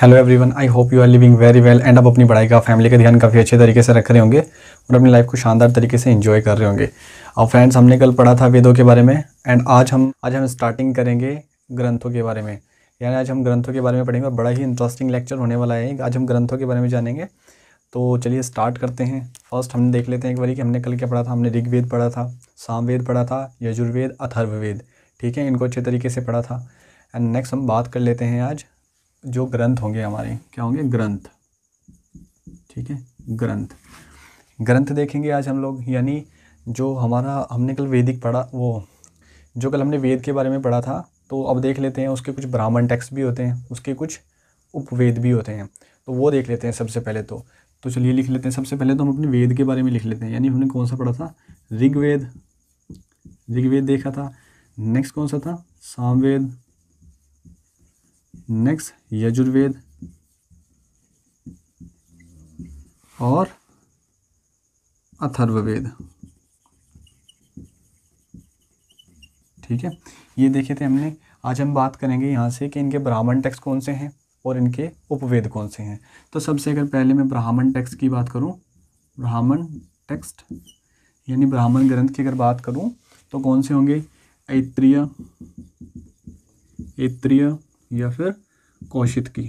hello everyone I hope you are living very well and आप अपनी पढ़ाई का फैमिली का ध्यान काफ़ी अच्छे तरीके से रख रहे होंगे और अपनी लाइफ को शानदार तरीके से एंजॉय कर रहे होंगे और फ्रेंड्स हमने कल पढ़ा था वेदों के बारे में एंड आज हम आज हम स्टार्टिंग करेंगे ग्रंथों के बारे में यानी आज हम ग्रंथों के बारे में पढ़ेंगे और बड़ा ही इंटरेस्टिंग लेक्चर होने वाला है आज हम ग्रंथों के बारे में जानेंगे तो चलिए स्टार्ट करते हैं फर्स्ट हमने देख लेते हैं एक बार कि हमने कल क्या पढ़ा था हमने ऋग्वेद पढ़ा था सामवेद पढ़ा था यजुर्वेद अथर्ववेद ठीक है इनको अच्छे तरीके से पढ़ा था एंड नेक्स्ट हम बात कर लेते हैं आज जो ग्रंथ होंगे हमारे क्या होंगे ग्रंथ ठीक है ग्रंथ ग्रंथ देखेंगे आज हम लोग यानी जो हमारा हमने कल वैदिक पढ़ा वो जो कल हमने वेद के बारे में पढ़ा था तो अब देख लेते हैं उसके कुछ ब्राह्मण टेक्स्ट भी होते हैं उसके कुछ उपवेद भी होते हैं तो वो देख लेते हैं सबसे पहले तो तो चलिए लिख लेते हैं सबसे पहले तो हम अपने वेद के बारे में लिख लेते हैं यानी हमने कौन सा पढ़ा था ऋग्वेद ऋग्वेद देखा था नेक्स्ट कौन सा था सामवेद नेक्स्ट यजुर्वेद और अथर्ववेद ठीक है ये देखे थे हमने आज हम बात करेंगे यहाँ से कि इनके ब्राह्मण टेक्स्ट कौन से हैं और इनके उपवेद कौन से हैं तो सबसे अगर पहले मैं ब्राह्मण टेक्स्ट की बात करूँ ब्राह्मण टेक्स्ट यानी ब्राह्मण ग्रंथ की अगर बात करूँ तो कौन से होंगे ऐत्रिय ऐत्रिय या फिर कौशित की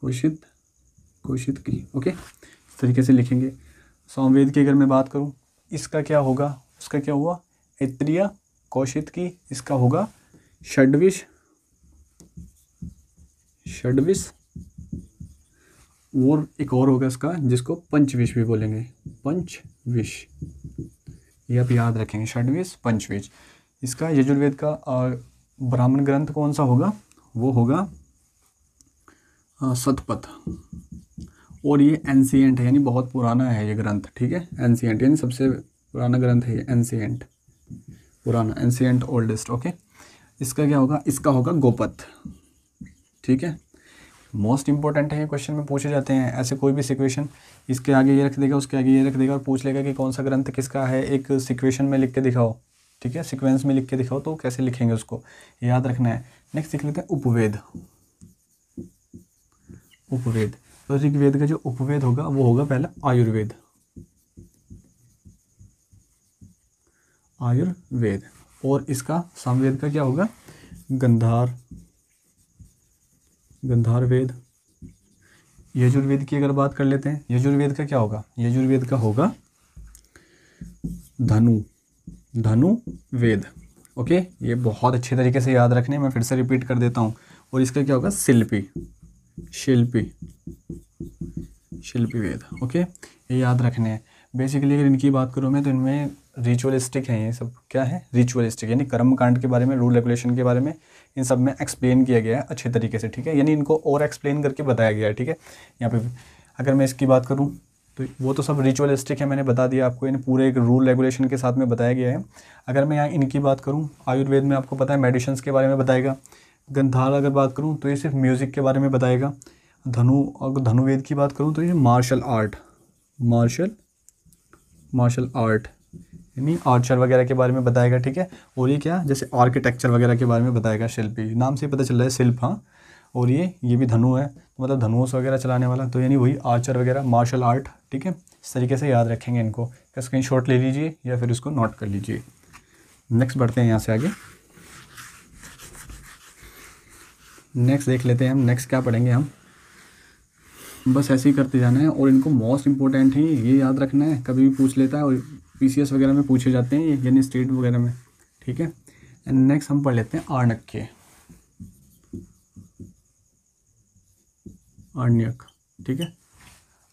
कोशित कोशित की ओके इस तरीके से लिखेंगे सौमवेद की अगर मैं बात करूं इसका क्या होगा उसका क्या हुआ इत्रिया कौशित की इसका होगा षडविश षडविश और एक और होगा इसका जिसको पंचविश भी बोलेंगे पंचविश ये आप याद रखेंगे षडविश पंचविश इसका यजुर्वेद का ब्राह्मण ग्रंथ कौन सा होगा वो होगा सतपथ और ये एनसीएंट है यानी बहुत पुराना है ये ग्रंथ ठीक है एनसीएंट यानी सबसे पुराना ग्रंथ है ये एनसीएंट पुराना एनसीएंट ओल्डेस्ट ओके इसका क्या होगा इसका होगा गोपथ ठीक है मोस्ट इंपॉर्टेंट है ये क्वेश्चन में पूछे जाते हैं ऐसे कोई भी सिक्वेशन इसके आगे ये रख देगा उसके आगे ये रख देगा और पूछ लेगा कि कौन सा ग्रंथ किसका है एक सिक्वेशन में लिख के दिखाओ ठीक है सिक्वेंस में लिख के दिखाओ तो कैसे लिखेंगे उसको याद रखना है नेक्स्ट लिख लेते हैं उपवेद उपवेद तो ऋग्वेद का जो उपवेद होगा वो होगा पहला आयुर्वेद आयुर्वेद और इसका सामवेद का क्या होगा गंधार गंधार वेद यजुर्वेद की अगर बात कर लेते हैं यजुर्वेद का क्या होगा यजुर्वेद का होगा धनु धनु वेद ओके ये बहुत अच्छे तरीके से याद रखने मैं फिर से रिपीट कर देता हूँ और इसका क्या होगा शिल्पी शिल्पी शिल्पी वेद ओके ये याद रखने हैं बेसिकली अगर इनकी बात करूँ मैं तो इनमें रिचुअलिस्टिक हैं ये सब क्या है रिचुअलिस्टिक यानी कर्म कांड के बारे में रूल रेगुलेशन के बारे में इन सब में एक्सप्लेन किया गया है अच्छे तरीके से ठीक है यानी इनको और एक्सप्लेन करके बताया गया है ठीक है यहाँ पे अगर मैं इसकी बात करूँ तो वो तो सब रिचुअलिस्टिक है मैंने बता दिया आपको इन पूरे एक रूल रेगुलेशन के साथ में बताया गया है अगर मैं यहाँ इनकी बात करूँ आयुर्वेद में आपको पता है मेडिसन्स के बारे में बताएगा गंधार अगर बात करूँ तो ये सिर्फ म्यूज़िक के बारे में बताएगा धनु अगर धनुवेद की बात करूँ तो ये martial art martial martial art यानी आर्चर वगैरह के बारे में बताएगा ठीक है और ये क्या जैसे आर्किटेक्चर वगैरह के बारे में बताएगा शिल्पी नाम से पता चल रहा है शिल्प हाँ और ये ये भी धनु है तो मतलब धनुष वगैरह चलाने वाला तो यानी वही आर्चर वगैरह मार्शल आर्ट ठीक है इस तरीके से याद रखेंगे इनको स्क्रीन शॉट ले लीजिए या फिर इसको नोट कर लीजिए नेक्स्ट बढ़ते हैं यहाँ से आगे नेक्स्ट देख लेते हैं हम नेक्स्ट क्या पढ़ेंगे हम बस ऐसे ही करते जाना है और इनको मोस्ट इंपॉर्टेंट है ये याद रखना है कभी भी पूछ लेता है और पी वगैरह में पूछे जाते हैं यानी स्टेट वगैरह में ठीक है एंड नेक्स्ट हम पढ़ लेते हैं आर्णक्य आर्ण्यक ठीक है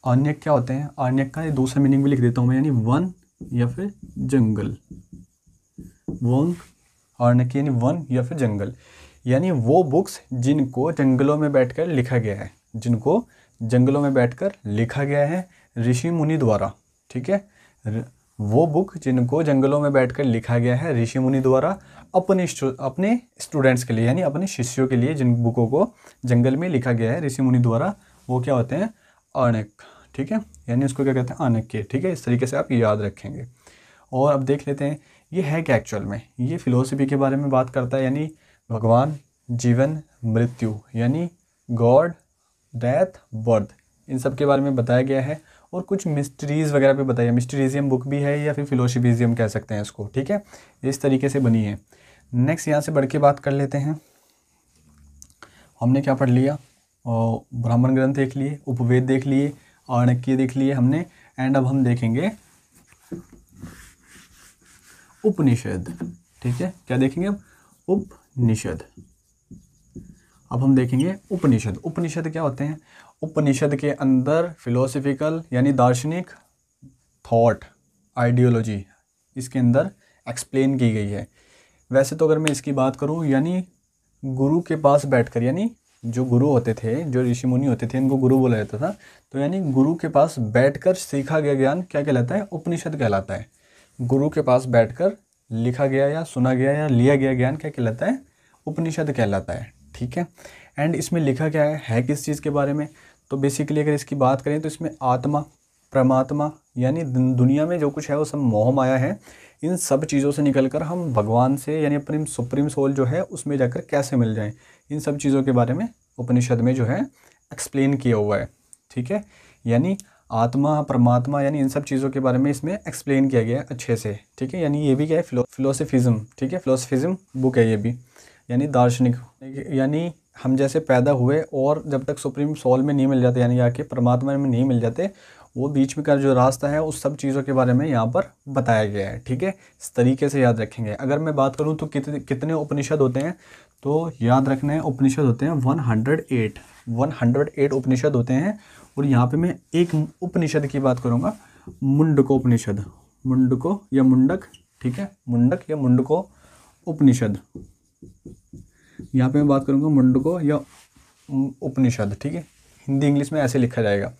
आर्ण्यक क्या होते हैं आर्ण्यक का ये दूसरा मीनिंग भी लिख देता हूँ मैं यानी वन या फिर जंगल वोंग आर्ण्यक यानी वन या फिर जंगल यानी वो बुक्स जिनको जंगलों में बैठकर लिखा गया है जिनको जंगलों में बैठकर लिखा गया है ऋषि मुनि द्वारा ठीक है वो बुक जिनको जंगलों में बैठकर लिखा गया है ऋषि मुनि द्वारा अपने अपने स्टूडेंट्स के लिए यानी अपने शिष्यों के लिए जिन बुकों को जंगल में लिखा गया है ऋषि मुनि द्वारा वो क्या होते हैं अणक ठीक है यानी उसको क्या कहते हैं अनेक के ठीक है इस तरीके से आप याद रखेंगे और अब देख लेते हैं ये है क्या एक्चुअल में ये फिलोसफी के बारे में बात करता है यानी भगवान जीवन मृत्यु यानी गॉड डेथ बर्थ इन सब के बारे में बताया गया है और कुछ मिस्ट्रीज़ वगैरह भी बताइए मिस्ट्रीजियम बुक भी है या फिर फिलोशिफिज़ियम कह सकते हैं इसको ठीक है इस तरीके से बनी है नेक्स्ट यहाँ से बढ़ के बात कर लेते हैं हमने क्या पढ़ लिया और ब्राह्मण ग्रंथ देख लिए उपवेद देख लिए आणक्य देख लिए हमने एंड अब हम देखेंगे उपनिषद ठीक है क्या देखेंगे अब उपनिषद अब हम देखेंगे उपनिषद उपनिषद क्या होते हैं उपनिषद के अंदर फिलोसफिकल यानी दार्शनिक थॉट आइडियोलॉजी इसके अंदर एक्सप्लेन की गई है वैसे तो अगर मैं इसकी बात करूं यानी गुरु के पास बैठकर यानी जो गुरु होते थे जो ऋषि मुनि होते थे इनको गुरु बोला जाता था तो यानी गुरु के पास बैठकर सीखा गया ज्ञान क्या कहलाता है उपनिषद कहलाता है गुरु के पास बैठकर लिखा गया या सुना गया या लिया गया ज्ञान क्या कहलाता है उपनिषद कहलाता है ठीक है एंड इसमें लिखा क्या है है किस चीज़ के बारे में तो बेसिकली अगर इसकी बात करें तो इसमें आत्मा परमात्मा यानी दुनिया में जो कुछ है वो सब मोह माया है इन सब चीज़ों से निकल कर हम भगवान से यानी अपने सुप्रीम सोल जो है उसमें जाकर कैसे मिल जाएं इन सब चीज़ों के बारे में उपनिषद में जो है एक्सप्लेन किया हुआ है ठीक है यानी आत्मा परमात्मा यानी इन सब चीज़ों के बारे में इसमें एक्सप्लेन किया गया है अच्छे से ठीक है यानी ये भी क्या है फिलोसफिज़म ठीक है फिलोसफिज़म बुक है ये भी यानी दार्शनिक यानी हम जैसे पैदा हुए और जब तक सुप्रीम सोल में नहीं मिल जाते यानी आके परमात्मा में नहीं मिल जाते वो बीच में का जो रास्ता है उस सब चीज़ों के बारे में यहाँ पर बताया गया है ठीक है इस तरीके से याद रखेंगे अगर मैं बात करूँ तो कितने कितने उपनिषद होते हैं तो याद रखना है उपनिषद होते हैं हंड्रेड एट उपनिषद होते हैं और यहाँ पे मैं एक उपनिषद की बात करूँगा मुंडको उपनिषद मुंडको या मुंडक ठीक है मुंडक या मुंडको उपनिषद यहाँ पे मैं बात करूँगा मुंडको या उपनिषद ठीक है हिंदी इंग्लिश में ऐसे लिखा जाएगा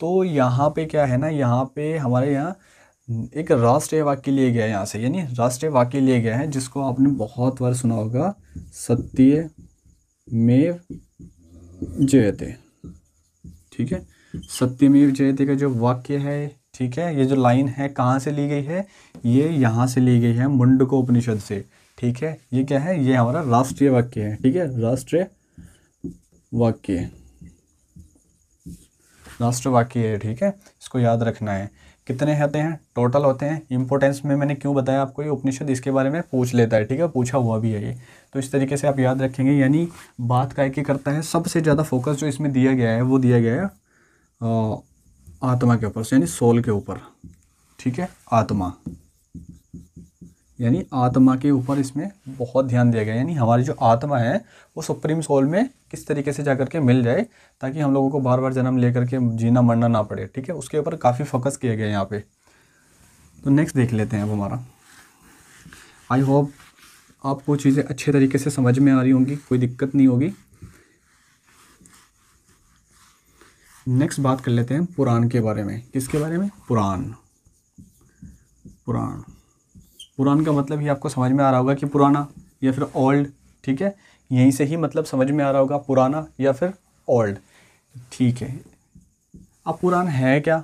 तो यहाँ पे क्या है ना यहाँ पे हमारे यहाँ एक राष्ट्रीय वाक्य लिए गया है यहाँ से यानी राष्ट्रीय वाक्य लिए गया है जिसको आपने बहुत बार सुना होगा सत्य मेव जयते ठीक है सत्यमेव जयते का जो वाक्य है ठीक है ये जो लाइन है कहाँ से ली गई है ये यहाँ से ली गई है मुंडको उपनिषद से ठीक है ये क्या है ये हमारा राष्ट्रीय वाक्य है ठीक है राष्ट्रीय वाक्य राष्ट्र वाक्य है ठीक है इसको याद रखना है कितने होते हैं टोटल होते हैं इंपोर्टेंस में मैंने क्यों बताया आपको ये उपनिषद इसके बारे में पूछ लेता है ठीक है पूछा हुआ भी है ये तो इस तरीके से आप याद रखेंगे यानी बात का के करता है सबसे ज़्यादा फोकस जो इसमें दिया गया है वो दिया गया है आत्मा के ऊपर यानी सोल के ऊपर ठीक है आत्मा यानी आत्मा के ऊपर इसमें बहुत ध्यान दिया गया यानी हमारी जो आत्मा है वो सुप्रीम सोल में किस तरीके से जा के मिल जाए ताकि हम लोगों को बार बार जन्म लेकर के जीना मरना ना पड़े ठीक है उसके ऊपर काफ़ी फोकस किया गया यहाँ पे तो नेक्स्ट देख लेते हैं अब हमारा आई होप आपको चीज़ें अच्छे तरीके से समझ में आ रही होंगी कोई दिक्कत नहीं होगी नेक्स्ट बात कर लेते हैं पुराण के बारे में किसके बारे में पुराण पुराण पुरान का मतलब ही आपको समझ में आ रहा होगा कि पुराना या फिर ओल्ड ठीक है यहीं से ही मतलब समझ में आ रहा होगा पुराना या फिर ओल्ड ठीक है अब पुरान है क्या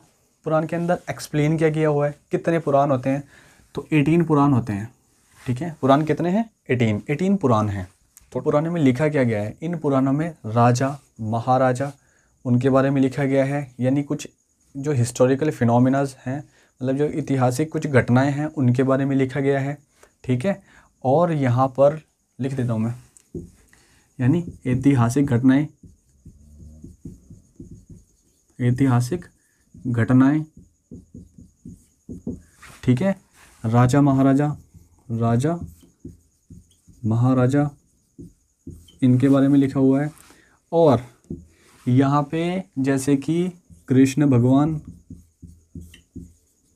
पुरान के अंदर एक्सप्लेन क्या किया हुआ है कितने पुरान होते हैं तो एटीन पुरान होते हैं ठीक है पुरान कितने हैं एटीन एटीन पुरान हैं तो पुराने में लिखा क्या गया है इन पुरानों में राजा महाराजा उनके बारे में लिखा गया है यानी कुछ जो हिस्टोरिकल फिनोमिनाज हैं मतलब जो ऐतिहासिक कुछ घटनाएं हैं उनके बारे में लिखा गया है ठीक है और यहाँ पर लिख देता हूँ मैं यानी ऐतिहासिक घटनाएं ऐतिहासिक घटनाएं ठीक है राजा महाराजा राजा महाराजा इनके बारे में लिखा हुआ है और यहाँ पे जैसे कि कृष्ण भगवान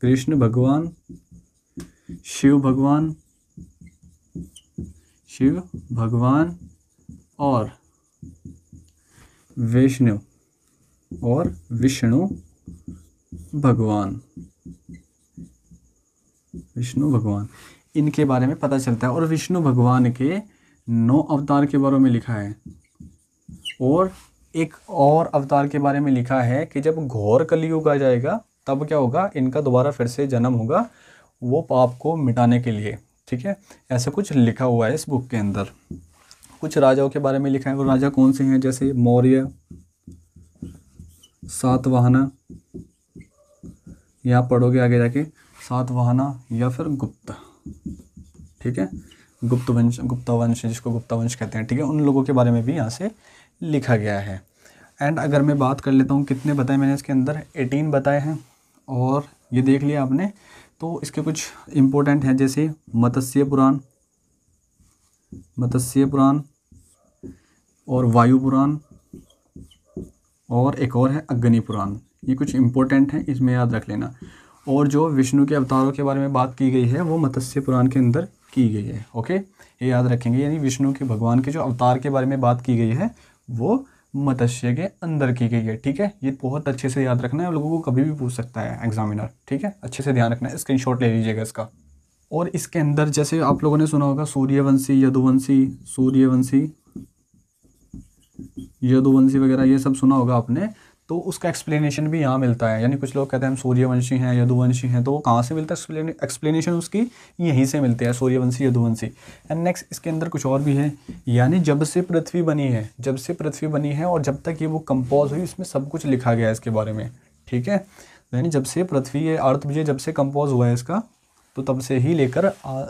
कृष्ण भगवान शिव भगवान शिव भगवान और विष्णु और विष्णु भगवान विष्णु भगवान इनके बारे में पता चलता है और विष्णु भगवान के नौ अवतार के बारे में लिखा है और एक और अवतार के बारे में लिखा है कि जब घोर कलयुग आ जाएगा तब क्या होगा इनका दोबारा फिर से जन्म होगा वो पाप को मिटाने के लिए ठीक है ऐसा कुछ लिखा हुआ है इस बुक के अंदर कुछ राजाओं के बारे में लिखा है वो राजा कौन से हैं जैसे मौर्य सातवाहना या पढ़ोगे आगे जाके सातवाहना या फिर गुप्त ठीक है गुप्त वंश गुप्ता वंश जिसको गुप्ता वंश कहते हैं ठीक है उन लोगों के बारे में भी यहाँ से लिखा गया है एंड अगर मैं बात कर लेता हूँ कितने बताए मैंने इसके अंदर एटीन बताए हैं और ये देख लिया आपने तो इसके कुछ इम्पोर्टेंट हैं जैसे मत्स्य पुराण मत्स्य पुराण और वायु पुराण और एक और है अग्नि पुराण ये कुछ इम्पोर्टेंट हैं इसमें याद रख लेना और जो विष्णु के अवतारों के बारे में बात की गई है वो मत्स्य पुराण के अंदर की गई है ओके ये याद रखेंगे यानी विष्णु के भगवान के जो अवतार के बारे में बात की गई है वो मत्स्य के अंदर की गई है ठीक है ये बहुत अच्छे से याद रखना है लोगों को कभी भी पूछ सकता है एग्जामिनर ठीक है अच्छे से ध्यान रखना है स्क्रीन ले लीजिएगा इसका और इसके अंदर जैसे आप लोगों ने सुना होगा सूर्यवंशी यदुवंशी सूर्यवंशी यदुवंशी वगैरह ये सब सुना होगा आपने तो उसका एक्सप्लेनेशन भी यहाँ मिलता है यानी कुछ लोग कहते हैं हम सूर्यवंशी हैं यदुवंशी हैं तो वो कहाँ से मिलता है एक्सप्लेनेशन उसकी यहीं से मिलती है सूर्यवंशी यदुवंशी एंड नेक्स्ट इसके अंदर कुछ और भी है यानी जब से पृथ्वी बनी है जब से पृथ्वी बनी है और जब तक ये वो कंपोज हुई इसमें सब कुछ लिखा गया है इसके बारे में ठीक है यानी जब से पृथ्वी ये अर्थ ये जब से कंपोज हुआ है इसका तो तब से ही लेकर आ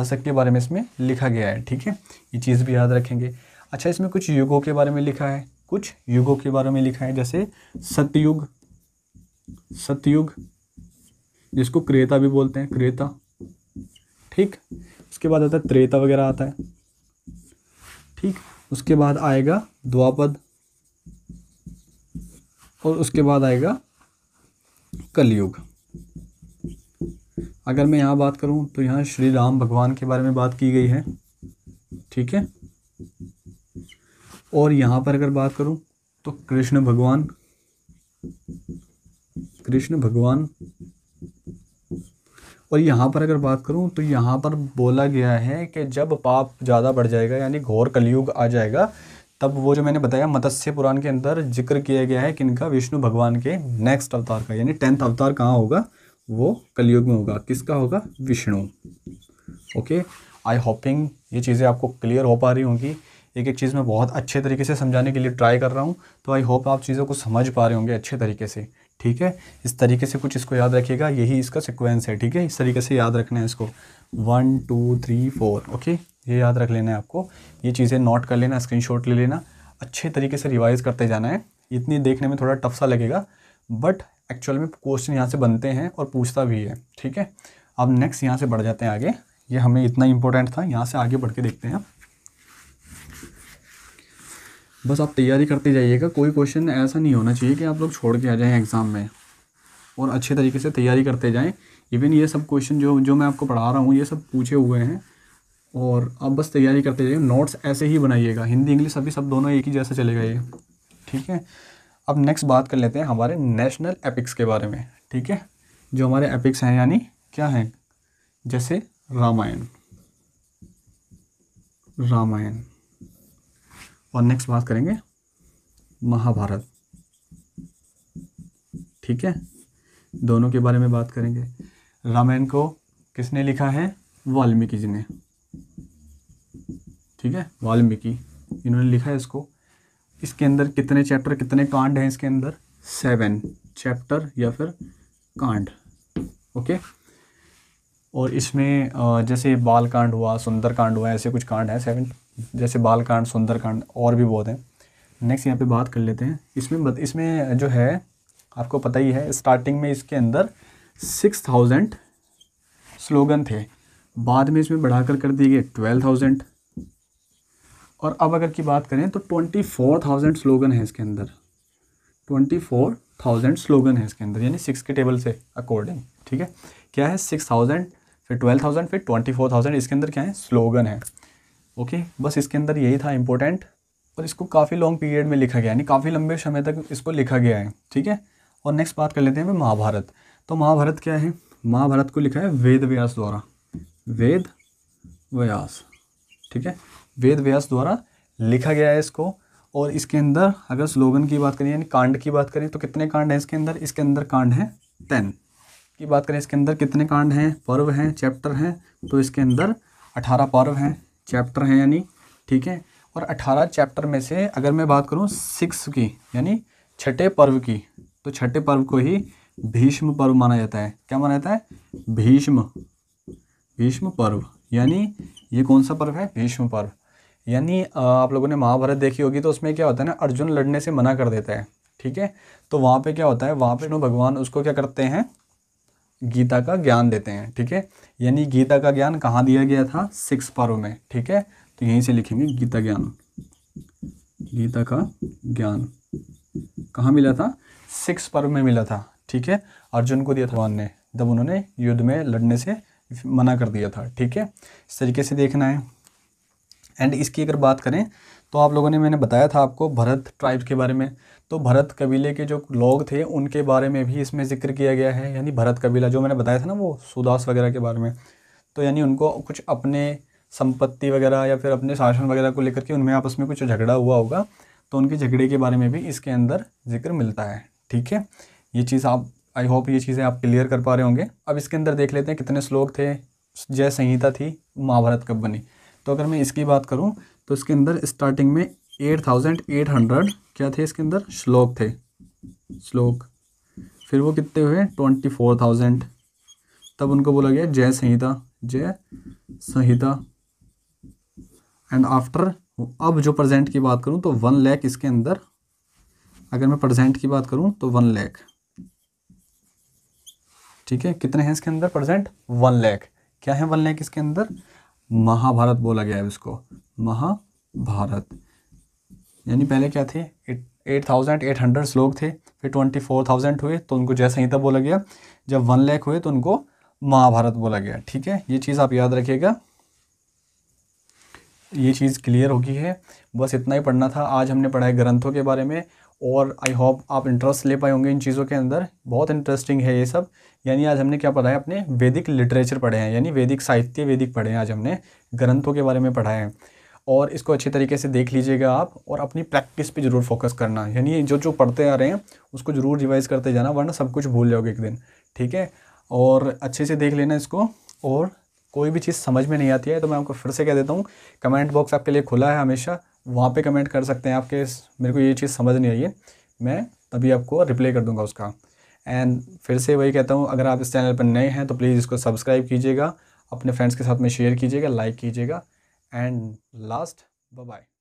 आसक के बारे में इसमें लिखा गया है ठीक है ये चीज़ भी याद रखेंगे अच्छा इसमें कुछ युगों के बारे में लिखा है कुछ युगों के बारे में लिखा है जैसे सतयुग सतयुग जिसको क्रेता भी बोलते हैं क्रेता ठीक उसके बाद आता है त्रेता वगैरह आता है ठीक उसके बाद आएगा द्वापद और उसके बाद आएगा कलयुग अगर मैं यहाँ बात करूँ तो यहाँ श्री राम भगवान के बारे में बात की गई है ठीक है और यहां पर अगर बात करूं तो कृष्ण भगवान कृष्ण भगवान और यहां पर अगर बात करूं तो यहां पर बोला गया है कि जब पाप ज़्यादा बढ़ जाएगा यानी घोर कलयुग आ जाएगा तब वो जो मैंने बताया मत्स्य पुराण के अंदर जिक्र किया गया है कि इनका विष्णु भगवान के नेक्स्ट अवतार का यानी टेंथ अवतार कहाँ होगा वो कलयुग में होगा किसका होगा विष्णु ओके आई होपिंग ये चीज़ें आपको क्लियर हो पा रही होंगी एक एक चीज़ मैं बहुत अच्छे तरीके से समझाने के लिए ट्राई कर रहा हूँ तो आई होप आप चीज़ों को समझ पा रहे होंगे अच्छे तरीके से ठीक है इस तरीके से कुछ इसको याद रखिएगा यही इसका सिक्वेंस है ठीक है इस तरीके से याद रखना है इसको one two three four okay ये याद रख लेना है आपको ये चीज़ें नोट कर लेना स्क्रीन ले लेना अच्छे तरीके से रिवाइज करते जाना है इतनी देखने में थोड़ा टफ सा लगेगा बट एक्चुअल में क्वेश्चन यहाँ से बनते हैं और पूछता भी है ठीक है अब नेक्स्ट यहाँ से बढ़ जाते हैं आगे ये हमें इतना इंपॉर्टेंट था यहाँ से आगे बढ़ के देखते हैं बस आप तैयारी करते जाइएगा कोई क्वेश्चन ऐसा नहीं होना चाहिए कि आप लोग छोड़ के आ जाएँ एग्ज़ाम में और अच्छे तरीके से तैयारी करते जाएँ इवन ये सब क्वेश्चन जो जो मैं आपको पढ़ा रहा हूँ ये सब पूछे हुए हैं और आप बस तैयारी करते जाइए नोट्स ऐसे ही बनाइएगा हिंदी इंग्लिश सभी सब दोनों एक ही जैसे चलेगा ये ठीक है अब नेक्स्ट बात कर लेते हैं हमारे नेशनल एपिक्स के बारे में ठीक है जो हमारे एपिक्स हैं यानी क्या हैं जैसे रामायण रामायण और नेक्स्ट बात करेंगे महाभारत ठीक है दोनों के बारे में बात करेंगे रामायण को किसने लिखा है वाल्मीकि जी ने ठीक है वाल्मीकि इन्होंने लिखा है इसको इसके अंदर कितने चैप्टर कितने कांड हैं इसके अंदर सेवन चैप्टर या फिर कांड ओके और इसमें जैसे बाल कांड हुआ सुंदर कांड हुआ ऐसे कुछ कांड है सेवन जैसे बालकांड सुंदरकांड और भी बहुत हैं नेक्स्ट यहाँ पे बात कर लेते हैं इसमें इसमें जो है आपको पता ही है स्टार्टिंग में इसके अंदर सिक्स थाउजेंड स्लोगन थे बाद में इसमें बढ़ाकर कर दिए गए ट्वेल्व थाउजेंड और अब अगर की बात करें तो ट्वेंटी फोर थाउजेंड स्लोगन है इसके अंदर ट्वेंटी फोर थाउजेंड स्लोगन है इसके अंदर यानी सिक्स के टेबल से अकॉर्डिंग ठीक है क्या है सिक्स थाउजेंड फिर ट्वेल्व थाउजेंड फिर ट्वेंटी फोर थाउजेंड इसके अंदर क्या है स्लोगन है ओके बस इसके अंदर यही था इम्पोर्टेंट और इसको काफ़ी लॉन्ग पीरियड में लिखा गया यानी काफ़ी लंबे समय तक इसको लिखा गया है ठीक है और नेक्स्ट बात कर लेते हैं महाभारत तो महाभारत क्या है महाभारत को लिखा है वेद व्यास द्वारा वेद व्यास ठीक है वेद व्यास द्वारा लिखा गया है इसको और इसके अंदर अगर स्लोगन की बात करें यानी कांड की बात करें तो कितने कांड हैं इसके अंदर इसके अंदर कांड हैं टेन की बात करें इसके अंदर कितने कांड हैं पर्व हैं चैप्टर हैं तो इसके अंदर अठारह पर्व हैं चैप्टर हैं यानी ठीक है और अठारह चैप्टर में से अगर मैं बात करूँ सिक्स की यानी छठे पर्व की तो छठे पर्व को ही भीष्म पर्व माना जाता है क्या माना जाता है भीष्म भीष्म पर्व यानी ये कौन सा पर्व है भीष्म पर्व यानी आप लोगों ने महाभारत देखी होगी तो उसमें क्या होता है ना अर्जुन लड़ने से मना कर देता है ठीक है तो वहाँ पे क्या होता है वहाँ पे नो भगवान उसको क्या करते हैं गीता का ज्ञान देते हैं ठीक है यानी गीता का ज्ञान कहाँ दिया गया था सिक्स पर्व में ठीक है तो यहीं से लिखेंगे गीता ज्ञान गीता का ज्ञान कहाँ मिला था सिक्स पर्व में मिला था ठीक है अर्जुन को दिया था भगवान ने जब उन्होंने युद्ध में लड़ने से मना कर दिया था ठीक है इस तरीके से देखना है एंड इसकी अगर बात करें तो आप लोगों ने मैंने बताया था आपको भरत ट्राइब के बारे में तो भरत कबीले के जो लोग थे उनके बारे में भी इसमें जिक्र किया गया है यानी भरत कबीला जो मैंने बताया था ना वो सुदास वगैरह के बारे में तो यानी उनको कुछ अपने संपत्ति वगैरह या फिर अपने शासन वगैरह को लेकर के उनमें आपस में कुछ झगड़ा हुआ होगा तो उनके झगड़े के बारे में भी इसके अंदर जिक्र मिलता है ठीक है ये चीज़ आप आई होप ये चीज़ें आप क्लियर कर पा रहे होंगे अब इसके अंदर देख लेते हैं कितने श्लोक थे जय संहिता थी महाभारत कब बनी तो अगर मैं इसकी बात करूँ तो इसके अंदर स्टार्टिंग में एट थाउजेंड एट हंड्रेड क्या थे इसके अंदर श्लोक थे श्लोक फिर वो कितने हुए ट्वेंटी फोर थाउजेंड तब उनको बोला गया जय संहिता जय संहिता एंड आफ्टर अब जो प्रेजेंट की बात करूं तो वन लैख इसके अंदर अगर मैं प्रेजेंट की बात करूं तो वन लैख ठीक है कितने हैं इसके अंदर प्रेजेंट वन लैख क्या है वन लैख इसके अंदर महाभारत बोला गया है इसको महाभारत यानी पहले क्या थे एट थाउजेंड एट हंड्रेड श्लोक थे फिर ट्वेंटी फोर थाउजेंड हुए तो उनको जय संहिता बोला गया जब वन लैख हुए तो उनको महाभारत बोला गया ठीक है ये चीज़ आप याद रखिएगा ये चीज़ क्लियर होगी है बस इतना ही पढ़ना था आज हमने पढ़ाए ग्रंथों के बारे में और आई होप आप इंटरेस्ट ले पाए होंगे इन चीज़ों के अंदर बहुत इंटरेस्टिंग है ये सब यानी आज हमने क्या पढ़ा है अपने वैदिक लिटरेचर पढ़े हैं यानी वैदिक साहित्य वैदिक पढ़े हैं आज हमने ग्रंथों के बारे में पढ़ा है और इसको अच्छे तरीके से देख लीजिएगा आप और अपनी प्रैक्टिस पे ज़रूर फोकस करना यानी जो जो पढ़ते आ रहे हैं उसको ज़रूर रिवाइज़ करते जाना वरना सब कुछ भूल जाओगे एक दिन ठीक है और अच्छे से देख लेना इसको और कोई भी चीज़ समझ में नहीं आती है तो मैं आपको फिर से कह देता हूँ कमेंट बॉक्स आपके लिए खुला है हमेशा वहाँ पे कमेंट कर सकते हैं आपके मेरे को ये चीज़ समझ नहीं आई है मैं तभी आपको रिप्लाई कर दूँगा उसका एंड फिर से वही कहता हूँ अगर आप इस चैनल पर नए हैं तो प्लीज़ इसको सब्सक्राइब कीजिएगा अपने फ्रेंड्स के साथ में शेयर कीजिएगा लाइक कीजिएगा एंड लास्ट बाय